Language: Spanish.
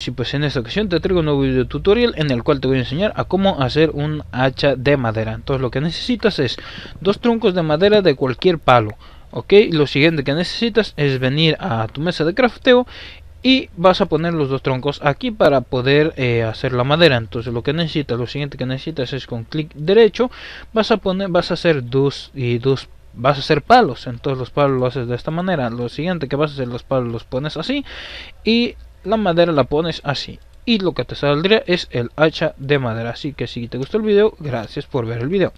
Si pues en esta ocasión te traigo un nuevo video tutorial en el cual te voy a enseñar a cómo hacer un hacha de madera. Entonces lo que necesitas es dos troncos de madera de cualquier palo. Ok, lo siguiente que necesitas es venir a tu mesa de crafteo y vas a poner los dos troncos aquí para poder eh, hacer la madera entonces lo que necesitas lo siguiente que necesitas es con clic derecho vas a poner vas a hacer dos y dos vas a hacer palos entonces los palos lo haces de esta manera lo siguiente que vas a hacer los palos los pones así y la madera la pones así. Y lo que te saldría es el hacha de madera. Así que si te gustó el video, gracias por ver el video.